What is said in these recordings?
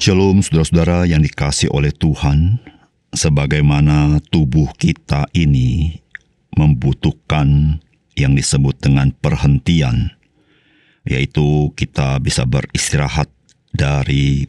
Shalom saudara-saudara yang dikasih oleh Tuhan, sebagaimana tubuh kita ini membutuhkan yang disebut dengan perhentian, yaitu kita bisa beristirahat dari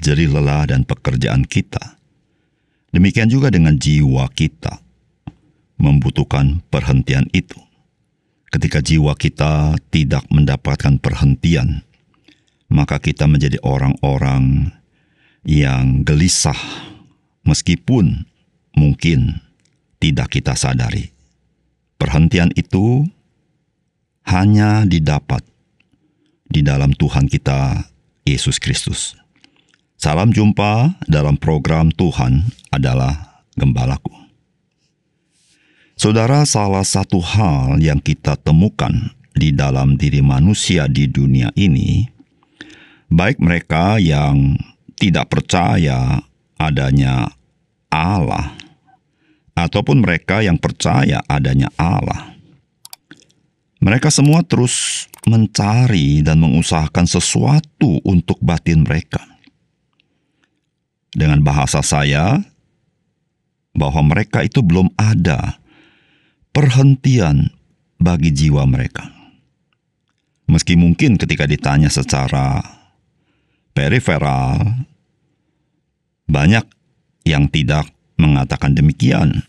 jerih lelah dan pekerjaan kita. Demikian juga dengan jiwa kita membutuhkan perhentian itu. Ketika jiwa kita tidak mendapatkan perhentian, maka kita menjadi orang-orang yang gelisah, meskipun mungkin tidak kita sadari. Perhentian itu hanya didapat di dalam Tuhan kita Yesus Kristus. Salam jumpa dalam program Tuhan adalah gembalaku. Saudara, salah satu hal yang kita temukan di dalam diri manusia di dunia ini, baik mereka yang tidak percaya adanya Allah, ataupun mereka yang percaya adanya Allah. Mereka semua terus mencari dan mengusahakan sesuatu untuk batin mereka. Dengan bahasa saya, bahwa mereka itu belum ada perhentian bagi jiwa mereka. Meski mungkin ketika ditanya secara periferal, banyak yang tidak mengatakan demikian.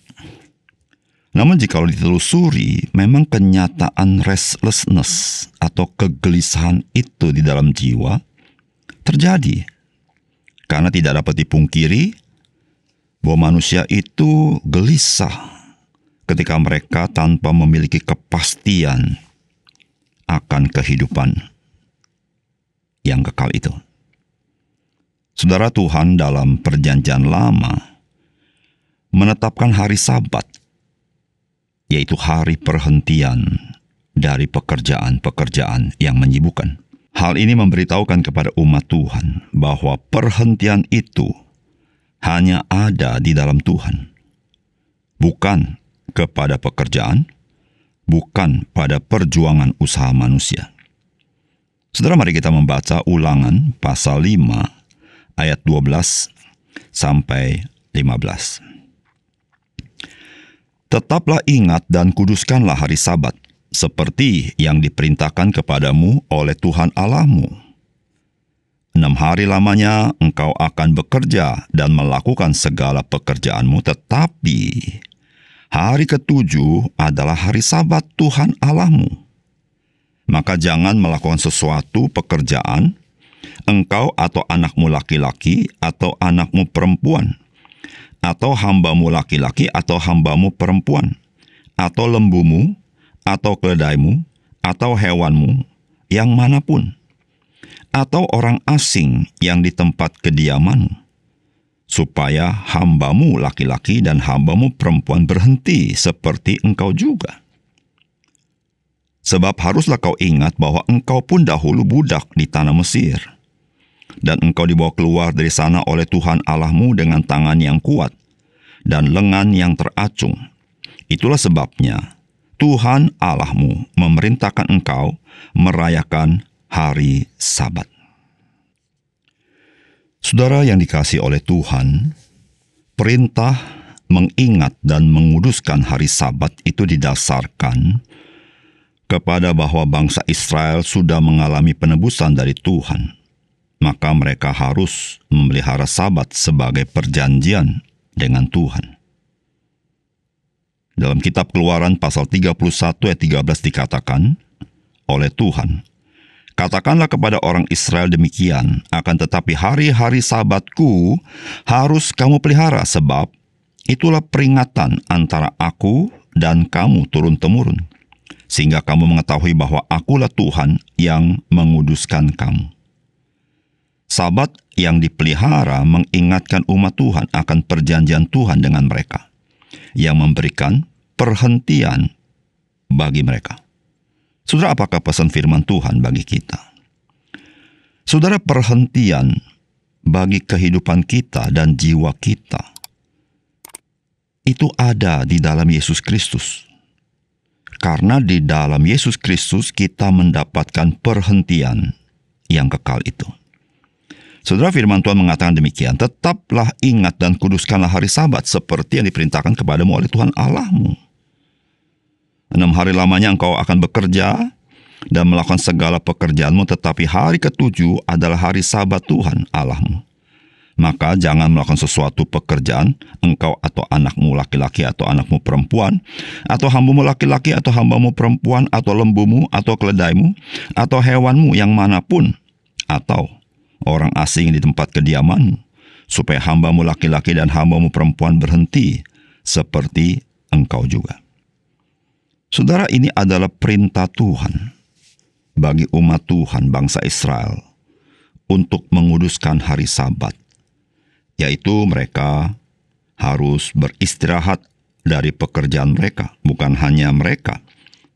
Namun jika ditelusuri, memang kenyataan restlessness atau kegelisahan itu di dalam jiwa terjadi. Karena tidak dapat dipungkiri bahwa manusia itu gelisah ketika mereka tanpa memiliki kepastian akan kehidupan yang kekal itu. Saudara Tuhan dalam perjanjian lama menetapkan hari sabat, yaitu hari perhentian dari pekerjaan-pekerjaan yang menyibukkan. Hal ini memberitahukan kepada umat Tuhan bahwa perhentian itu hanya ada di dalam Tuhan. Bukan kepada pekerjaan, bukan pada perjuangan usaha manusia. Saudara mari kita membaca ulangan pasal 5 ayat 12 sampai 15. Tetaplah ingat dan kuduskanlah hari sabat, seperti yang diperintahkan kepadamu oleh Tuhan Allahmu. Enam hari lamanya engkau akan bekerja dan melakukan segala pekerjaanmu, tetapi hari ketujuh adalah hari sabat Tuhan Allahmu. Maka jangan melakukan sesuatu pekerjaan, engkau atau anakmu laki-laki atau anakmu perempuan, atau hambamu laki-laki atau hambamu perempuan, atau lembumu, atau keledaimu, atau hewanmu, yang manapun, atau orang asing yang di tempat kediaman supaya hambamu laki-laki dan hambamu perempuan berhenti seperti engkau juga.' Sebab haruslah kau ingat bahwa engkau pun dahulu budak di tanah Mesir. Dan engkau dibawa keluar dari sana oleh Tuhan Allahmu dengan tangan yang kuat dan lengan yang teracung. Itulah sebabnya Tuhan Allahmu memerintahkan engkau merayakan hari Sabat. Saudara yang dikasih oleh Tuhan, perintah mengingat dan menguduskan hari Sabat itu didasarkan kepada bahwa bangsa Israel sudah mengalami penebusan dari Tuhan, maka mereka harus memelihara Sabat sebagai perjanjian dengan Tuhan. Dalam kitab Keluaran pasal 31 ayat 13 dikatakan, oleh Tuhan, Katakanlah kepada orang Israel demikian, akan tetapi hari-hari sabatku harus kamu pelihara sebab itulah peringatan antara aku dan kamu turun-temurun sehingga kamu mengetahui bahwa akulah Tuhan yang menguduskan kamu. Sabat yang dipelihara mengingatkan umat Tuhan akan perjanjian Tuhan dengan mereka, yang memberikan perhentian bagi mereka. Saudara, apakah pesan firman Tuhan bagi kita? Saudara, perhentian bagi kehidupan kita dan jiwa kita itu ada di dalam Yesus Kristus. Karena di dalam Yesus Kristus kita mendapatkan perhentian yang kekal itu. Saudara firman Tuhan mengatakan demikian, tetaplah ingat dan kuduskanlah hari sabat seperti yang diperintahkan kepadamu oleh Tuhan Allahmu. Enam hari lamanya engkau akan bekerja dan melakukan segala pekerjaanmu, tetapi hari ketujuh adalah hari sabat Tuhan Allahmu maka jangan melakukan sesuatu pekerjaan, engkau atau anakmu laki-laki atau anakmu perempuan, atau hambamu laki-laki atau hambamu perempuan, atau lembumu atau keledaimu, atau hewanmu yang manapun, atau orang asing di tempat kediaman supaya hambamu laki-laki dan hambamu perempuan berhenti, seperti engkau juga. Saudara, ini adalah perintah Tuhan bagi umat Tuhan, bangsa Israel, untuk menguduskan hari Sabat yaitu mereka harus beristirahat dari pekerjaan mereka, bukan hanya mereka,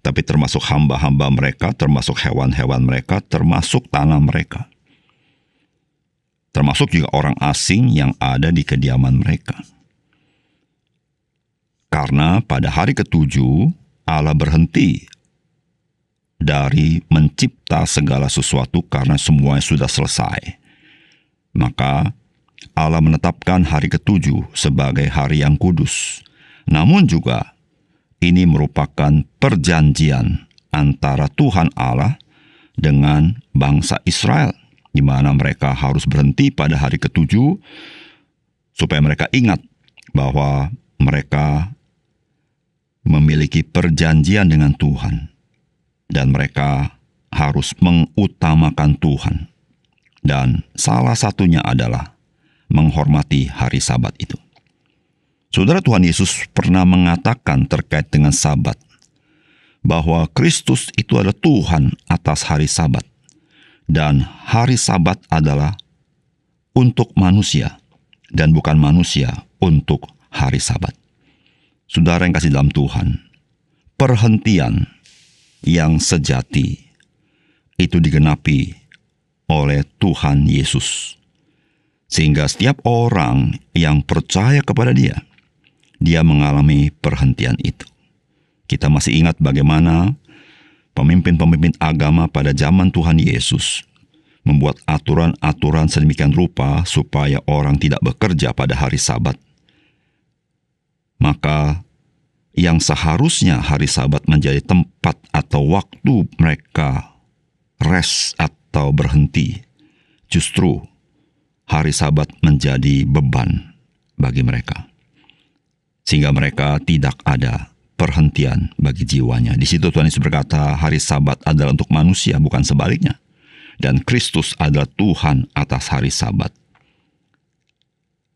tapi termasuk hamba-hamba mereka, termasuk hewan-hewan mereka, termasuk tanah mereka. Termasuk juga orang asing yang ada di kediaman mereka. Karena pada hari ketujuh Allah berhenti dari mencipta segala sesuatu karena semuanya sudah selesai. Maka Allah menetapkan hari ketujuh sebagai hari yang kudus. Namun juga, ini merupakan perjanjian antara Tuhan Allah dengan bangsa Israel, di mana mereka harus berhenti pada hari ketujuh, supaya mereka ingat bahwa mereka memiliki perjanjian dengan Tuhan, dan mereka harus mengutamakan Tuhan. Dan salah satunya adalah menghormati hari sabat itu. Saudara Tuhan Yesus pernah mengatakan terkait dengan sabat, bahwa Kristus itu adalah Tuhan atas hari sabat, dan hari sabat adalah untuk manusia, dan bukan manusia untuk hari sabat. Saudara yang kasih dalam Tuhan, perhentian yang sejati itu digenapi oleh Tuhan Yesus sehingga setiap orang yang percaya kepada Dia, dia mengalami perhentian itu. Kita masih ingat bagaimana pemimpin-pemimpin agama pada zaman Tuhan Yesus membuat aturan-aturan sedemikian rupa supaya orang tidak bekerja pada hari Sabat. Maka yang seharusnya hari Sabat menjadi tempat atau waktu mereka rest atau berhenti, justru hari Sabat menjadi beban bagi mereka. Sehingga mereka tidak ada perhentian bagi jiwanya. Di situ Tuhan Yesus berkata, hari Sabat adalah untuk manusia, bukan sebaliknya. Dan Kristus adalah Tuhan atas hari Sabat.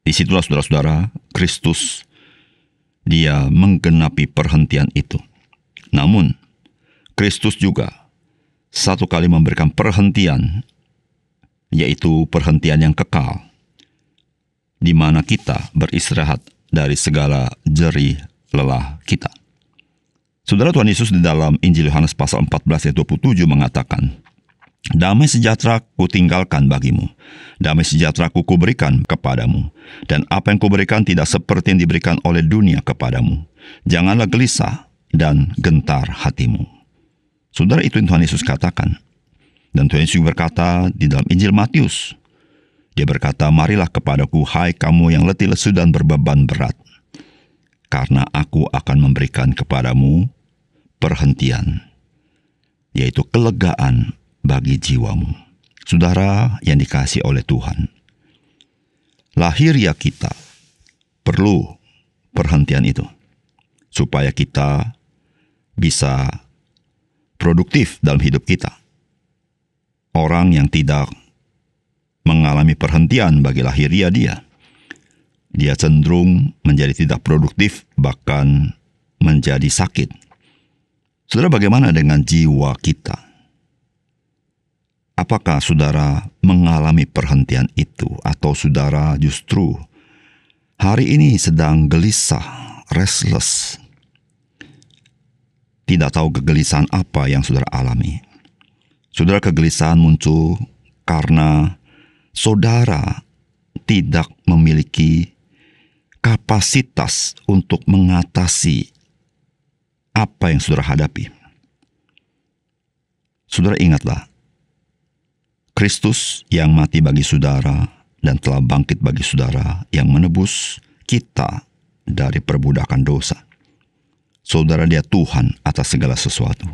Di situlah saudara-saudara, Kristus dia menggenapi perhentian itu. Namun, Kristus juga satu kali memberikan perhentian yaitu perhentian yang kekal, di mana kita beristirahat dari segala jerih lelah kita. Saudara Tuhan Yesus di dalam Injil Yohanes pasal 14 ayat 27 mengatakan, Damai sejahtera ku tinggalkan bagimu, damai sejahtera ku kuberikan kepadamu, dan apa yang kuberikan tidak seperti yang diberikan oleh dunia kepadamu. Janganlah gelisah dan gentar hatimu. Saudara itu yang Tuhan Yesus katakan, dan Tuhan Yesus berkata di dalam Injil Matius, dia berkata, marilah kepadaku hai kamu yang letih lesu dan berbeban berat, karena aku akan memberikan kepadamu perhentian, yaitu kelegaan bagi jiwamu. Saudara yang dikasih oleh Tuhan. Lahir ya kita perlu perhentian itu. Supaya kita bisa produktif dalam hidup kita orang yang tidak mengalami perhentian bagi lahiria dia. Dia cenderung menjadi tidak produktif, bahkan menjadi sakit. Saudara, bagaimana dengan jiwa kita? Apakah saudara mengalami perhentian itu, atau saudara justru hari ini sedang gelisah, restless, tidak tahu kegelisahan apa yang saudara alami? Saudara kegelisahan muncul karena saudara tidak memiliki kapasitas untuk mengatasi apa yang saudara hadapi. Saudara ingatlah, Kristus yang mati bagi saudara dan telah bangkit bagi saudara yang menebus kita dari perbudakan dosa. Saudara dia Tuhan atas segala sesuatu.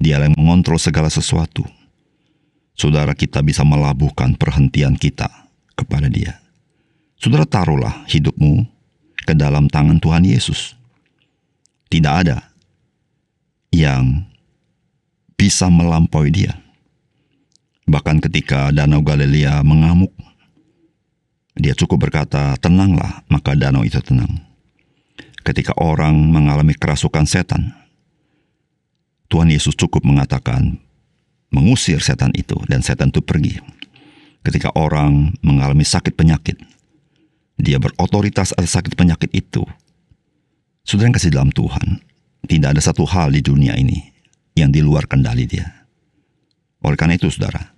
Dia yang mengontrol segala sesuatu. Saudara kita bisa melabuhkan perhentian kita kepada Dia. Saudara taruhlah hidupmu ke dalam tangan Tuhan Yesus. Tidak ada yang bisa melampaui Dia. Bahkan ketika Danau Galilea mengamuk, dia cukup berkata, "Tenanglah," maka danau itu tenang. Ketika orang mengalami kerasukan setan, Tuhan Yesus cukup mengatakan mengusir setan itu dan setan itu pergi. Ketika orang mengalami sakit penyakit, dia berotoritas atas sakit penyakit itu. Saudara yang kasih dalam Tuhan, tidak ada satu hal di dunia ini yang di luar kendali dia. Oleh karena itu, saudara,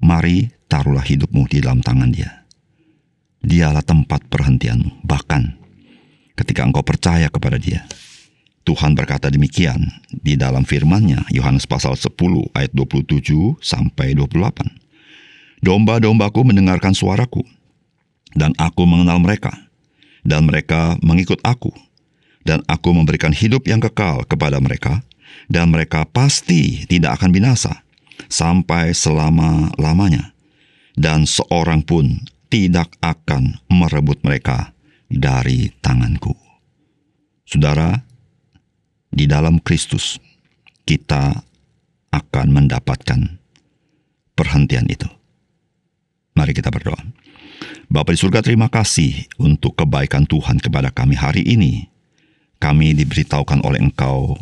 mari taruhlah hidupmu di dalam tangan dia. Dialah tempat perhentianmu, bahkan ketika engkau percaya kepada dia. Tuhan berkata demikian di dalam firman-Nya Yohanes pasal 10 ayat 27 sampai 28. Domba-dombaku mendengarkan suaraku dan aku mengenal mereka dan mereka mengikut aku dan aku memberikan hidup yang kekal kepada mereka dan mereka pasti tidak akan binasa sampai selama-lamanya dan seorang pun tidak akan merebut mereka dari tanganku. Saudara, di dalam Kristus, kita akan mendapatkan perhentian itu. Mari kita berdoa. Bapak di surga terima kasih untuk kebaikan Tuhan kepada kami hari ini. Kami diberitahukan oleh engkau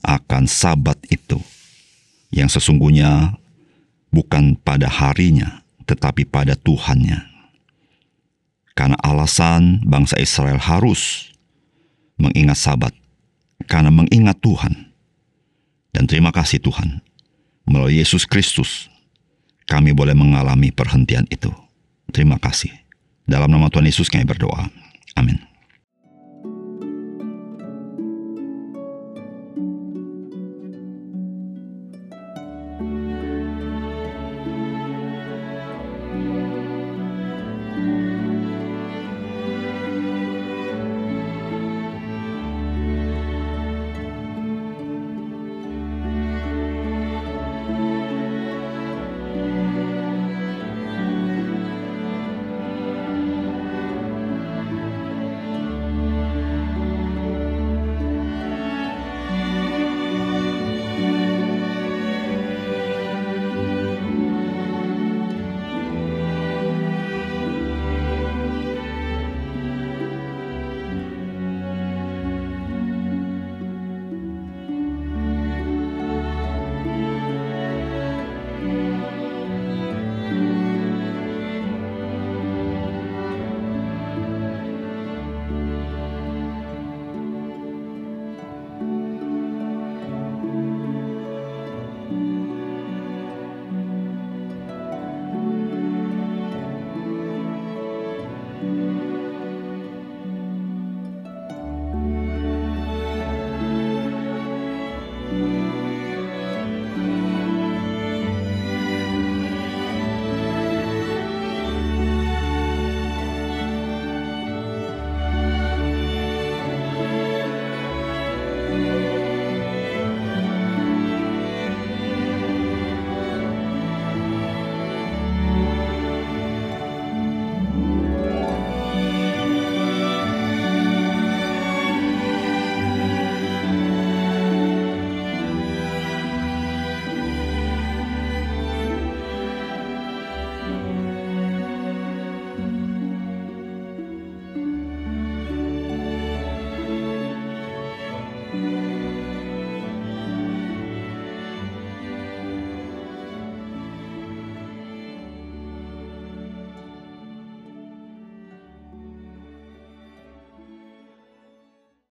akan sabat itu. Yang sesungguhnya bukan pada harinya, tetapi pada Tuhannya. Karena alasan bangsa Israel harus mengingat sabat karena mengingat Tuhan. Dan terima kasih Tuhan, melalui Yesus Kristus, kami boleh mengalami perhentian itu. Terima kasih. Dalam nama Tuhan Yesus kami berdoa. Amin.